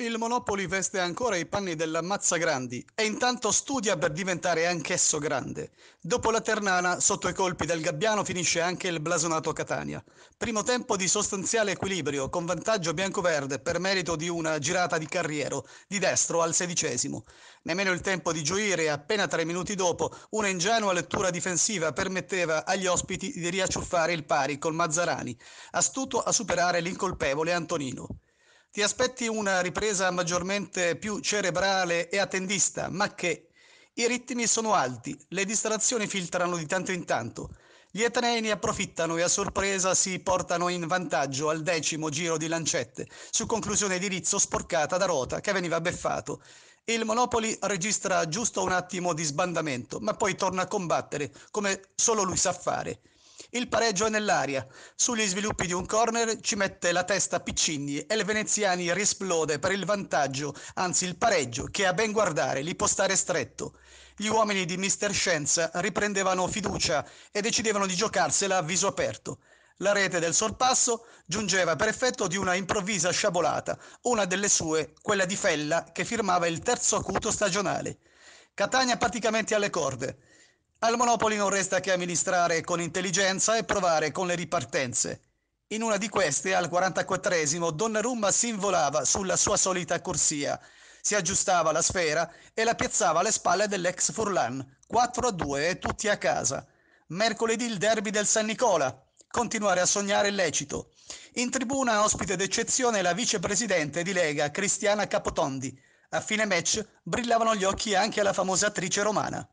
Il Monopoli veste ancora i panni della Mazza Grandi e intanto studia per diventare anch'esso grande. Dopo la Ternana, sotto i colpi del Gabbiano finisce anche il blasonato Catania. Primo tempo di sostanziale equilibrio, con vantaggio bianco-verde per merito di una girata di Carriero, di destro al sedicesimo. Nemmeno il tempo di gioire e appena tre minuti dopo, una ingenua lettura difensiva permetteva agli ospiti di riacciuffare il pari col Mazzarani, astuto a superare l'incolpevole Antonino. Ti aspetti una ripresa maggiormente più cerebrale e attendista, ma che i ritmi sono alti, le distrazioni filtrano di tanto in tanto. Gli etnei ne approfittano e a sorpresa si portano in vantaggio al decimo giro di lancette, su conclusione di Rizzo sporcata da Rota che veniva beffato. Il Monopoli registra giusto un attimo di sbandamento, ma poi torna a combattere come solo lui sa fare. Il pareggio è nell'aria. Sugli sviluppi di un corner ci mette la testa Piccinni e il Veneziani riesplode per il vantaggio, anzi il pareggio, che a ben guardare li può stare stretto. Gli uomini di Mister Scienza riprendevano fiducia e decidevano di giocarsela a viso aperto. La rete del sorpasso giungeva per effetto di una improvvisa sciabolata, una delle sue, quella di Fella, che firmava il terzo acuto stagionale. Catania praticamente alle corde. Al Monopoli non resta che amministrare con intelligenza e provare con le ripartenze. In una di queste, al 44esimo, Donnarumma si involava sulla sua solita corsia, si aggiustava la sfera e la piazzava alle spalle dell'ex Furlan. 4-2 a e tutti a casa. Mercoledì il derby del San Nicola. Continuare a sognare è lecito. In tribuna ospite d'eccezione la vicepresidente di Lega, Cristiana Capotondi. A fine match brillavano gli occhi anche alla famosa attrice romana.